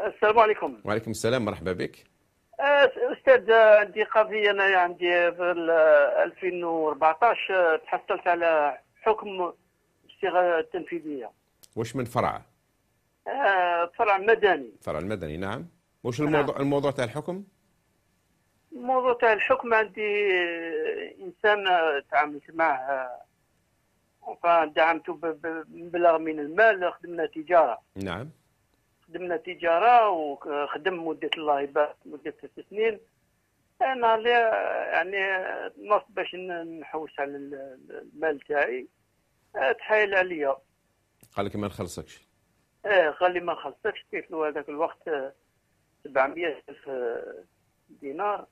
السلام عليكم وعليكم السلام مرحبا بك استاذ عندي قضيه انا عندي في 2014 تحصلت على حكم بصيغه تنفيذيه واش من فرع؟ أه، فرع مدني فرع المدني نعم واش نعم. الموضوع الموضوع تاع الحكم؟ الموضوع تاع الحكم عندي انسان أه، تعاملت معه أه، دعمته بمبلغ من المال خدمنا تجاره نعم خدمنا تجاره وخدم مده الله يبارك مده ست سنين انا لي يعني نص باش نحوس على المال تاعي تحايل عليا قال لك ما نخلصكش ايه قال لي ما نخلصكش كيف له هذاك الوقت 700 الف دينار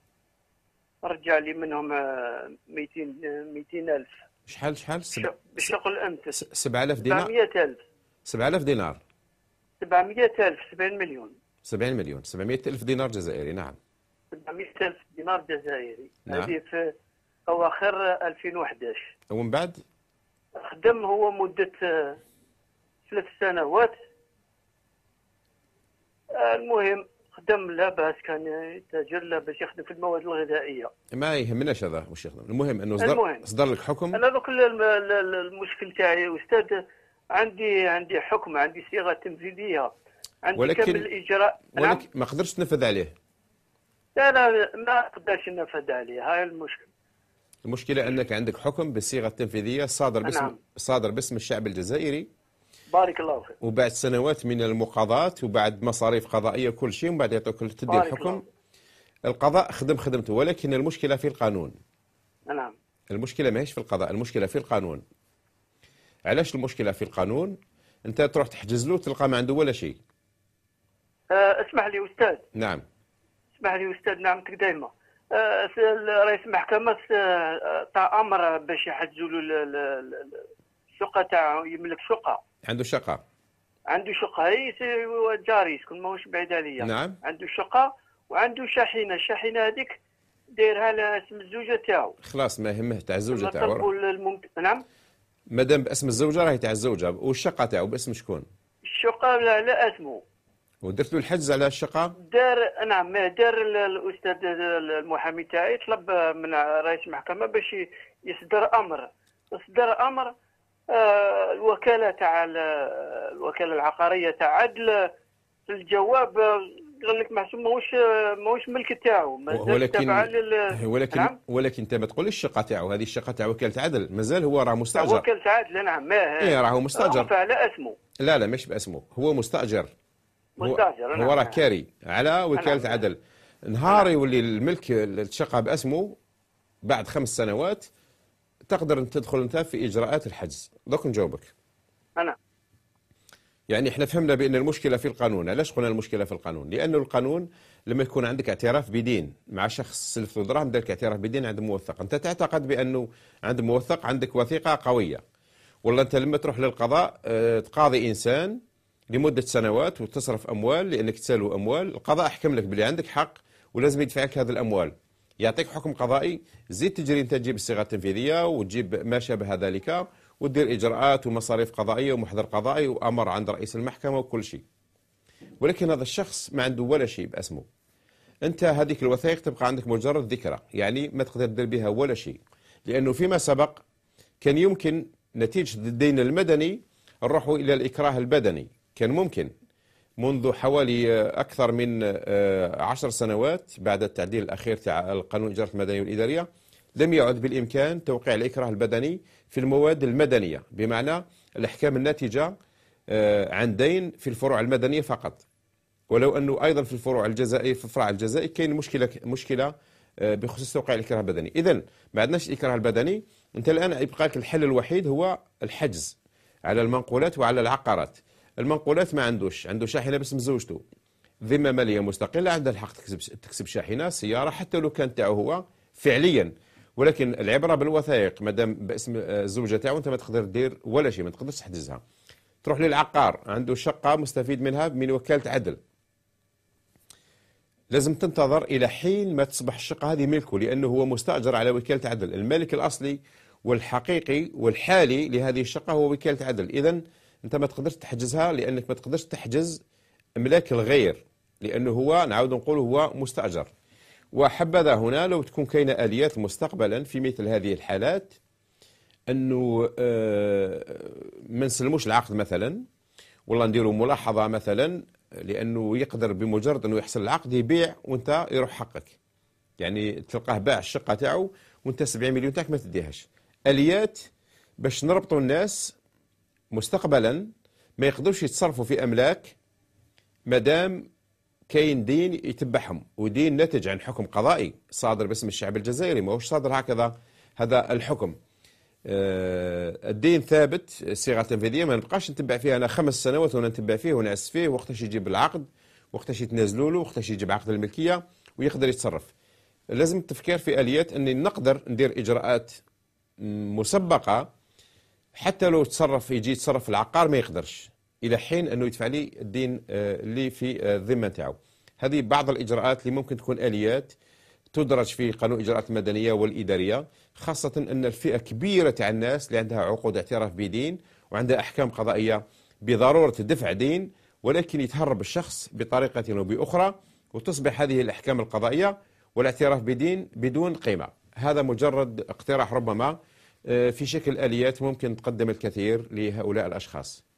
رجع لي منهم 200 200 الف شحال شحال؟ باش نقول انت 7000 دينار 700 الف 7000 دينار 700 ألف 70 مليون 70 مليون 700 ألف دينار جزائري نعم 700 ألف دينار جزائري نعم. هذه في أواخر 2011 ومن بعد؟ خدم هو مدة آه، ثلاث سنوات المهم خدم لا باس كان يتاجر لا باش يخدم في المواد الغذائيه ما يهمناش هذا واش يخدم المهم انه صدر المهم. صدر لك حكم انا دوك المشكل تاعي استاذ عندي عندي حكم عندي صيغه تنفيذيه عندي ولكن كامل الاجراء نعم؟ ولكن ما قدرتش تنفذ عليه لا لا ما قدرتش ننفذ عليه هاي المشكله المشكلة أنك عندك حكم بالصيغة التنفيذية صادر باسم نعم. صادر باسم الشعب الجزائري بارك الله فيك وبعد سنوات من المقاضاة وبعد مصاريف قضائية وكل شيء ومن بعد يعطوك تدي الحكم الله. القضاء خدم خدمته ولكن المشكلة في القانون نعم المشكلة ماهيش في القضاء المشكلة في القانون علاش المشكله في القانون انت تروح تحجز له تلقى ما عنده ولا شيء آه، اسمح لي استاذ نعم اسمح لي استاذ نعمتك دائما آه، رئيس المحكمه آه، تاع امر باش يحجزوا له الشقه تاعو يملك شقه عنده شقه عنده شقه هي جاري يسكن ماهوش بعيد عليا نعم عنده شقه وعنده شاحنه الشاحنه هذيك دايرها على اسم الزوجه تاعو خلاص ما يهمه تاع الزوجه تاعو نعم ما دام باسم الزوجه راهي تاع الزوجه والشقه تاعو باسم شكون؟ الشقه لا لا اسمه ودرت له الحجز على الشقه؟ دار نعم دار الاستاذ المحامي تاعي طلب من رئيس المحكمه باش يصدر امر اصدر امر آه، الوكاله تاع الوكاله العقاريه تاع عدل الجواب قال لك محسوب ماهوش ماهوش ملك تاعو ولكن لل... ولكن نعم؟ ولكن انت ما تقوليش الشقه تاعو هذه الشقه تاع وكاله عدل مازال هو راه مستاجر وكاله عدل نعم ما ايه راهو مستاجر على اسمه لا لا ماشي باسمه هو مستاجر مستاجر هو, نعم. هو راه كاري على وكاله نعم. عدل نهار يولي الملك الشقه باسمه بعد خمس سنوات تقدر تدخل انت في اجراءات الحجز دوك نجاوبك انا يعني احنا فهمنا بان المشكله في القانون، علاش قلنا المشكله في القانون؟ لانه القانون لما يكون عندك اعتراف بدين مع شخص سلف دراهم دارك اعتراف بدين عند موثق، انت تعتقد بانه عند موثق عندك وثيقه قويه. والله انت لما تروح للقضاء آه، تقاضي انسان لمده سنوات وتصرف اموال لانك تسالو اموال، القضاء حكم لك بلي عندك حق ولازم يدفع لك هذه الاموال. يعطيك حكم قضائي، زيد تجري انت تجيب الصيغه التنفيذيه وتجيب ما شابه ذلك وتدير اجراءات ومصاريف قضائيه ومحضر قضائي وامر عند رئيس المحكمه وكل شيء. ولكن هذا الشخص ما عنده ولا شيء باسمه. انت هذيك الوثائق تبقى عندك مجرد ذكرى، يعني ما تقدر تدير بها ولا شيء. لانه فيما سبق كان يمكن نتيجه الدين المدني نروحوا الى الاكراه البدني، كان ممكن منذ حوالي أكثر من آه، عشر سنوات بعد التعديل الأخير تاع القانون الإجراءات المدنية والإدارية لم يعد بالإمكان توقيع الإكراه البدني في المواد المدنية بمعنى الأحكام الناتجة آه، عن دين في الفروع المدنية فقط ولو أنه أيضا في الفروع الجزائي في الفرع الجزائي كاين مشكلة مشكلة آه، بخصوص توقيع الإكراه البدني إذا ما عندناش الإكراه البدني أنت الآن يبقى لك الحل الوحيد هو الحجز على المنقولات وعلى العقارات المنقولات ما عندوش عنده شاحنة باسم زوجته ذمة مالية مستقلة عندها الحق تكسب تكسب شاحنة سيارة حتى لو كان تاعو هو فعليا ولكن العبره بالوثائق مادام باسم الزوجه تاعو انت ما تقدر دير ولا شيء ما تقدرش تحجزها تروح للعقار عنده شقه مستفيد منها من وكاله عدل لازم تنتظر الى حين ما تصبح الشقه هذه ملكه لانه هو مستاجر على وكاله عدل المالك الاصلي والحقيقي والحالي لهذه الشقه هو وكاله عدل اذا انت ما تقدرش تحجزها لانك ما تقدرش تحجز املاك الغير لانه هو نعاود نقول هو مستاجر وحبذا هنا لو تكون كاينه اليات مستقبلا في مثل هذه الحالات انه آه، ما نسلموش العقد مثلا ولا نديروا ملاحظه مثلا لانه يقدر بمجرد انه يحصل العقد يبيع وانت يروح حقك يعني تلقاه باع الشقه تاعو وانت 70 مليون تاعك ما تديهاش اليات باش نربطوا الناس مستقبلا ما يقدروش يتصرفوا في املاك مادام كاين دين يتبعهم ودين نتج عن حكم قضائي صادر باسم الشعب الجزائري ما هوش صادر هكذا هذا الحكم آه، الدين ثابت صيغه تنفيذيه ما نبقاش نتبع فيها انا خمس سنوات وانا نتبع فيه ونعس فيه وقتاش يجيب العقد وقتاش يتنازلوا له وقتاش يجيب عقد الملكيه ويقدر يتصرف لازم التفكير في اليات اني نقدر ندير اجراءات مسبقه حتى لو تصرف يجي يتصرف العقار ما يقدرش الى حين انه يدفع لي الدين اللي آه، في آه، الذمه نتاعو هذه بعض الاجراءات اللي ممكن تكون اليات تدرج في قانون الاجراءات المدنيه والاداريه خاصه ان الفئه كبيره تاع الناس اللي عندها عقود اعتراف بدين وعندها احكام قضائيه بضروره دفع دين ولكن يتهرب الشخص بطريقه او باخرى وتصبح هذه الاحكام القضائيه والاعتراف بدين بدون قيمه هذا مجرد اقتراح ربما آه، في شكل اليات ممكن تقدم الكثير لهؤلاء الاشخاص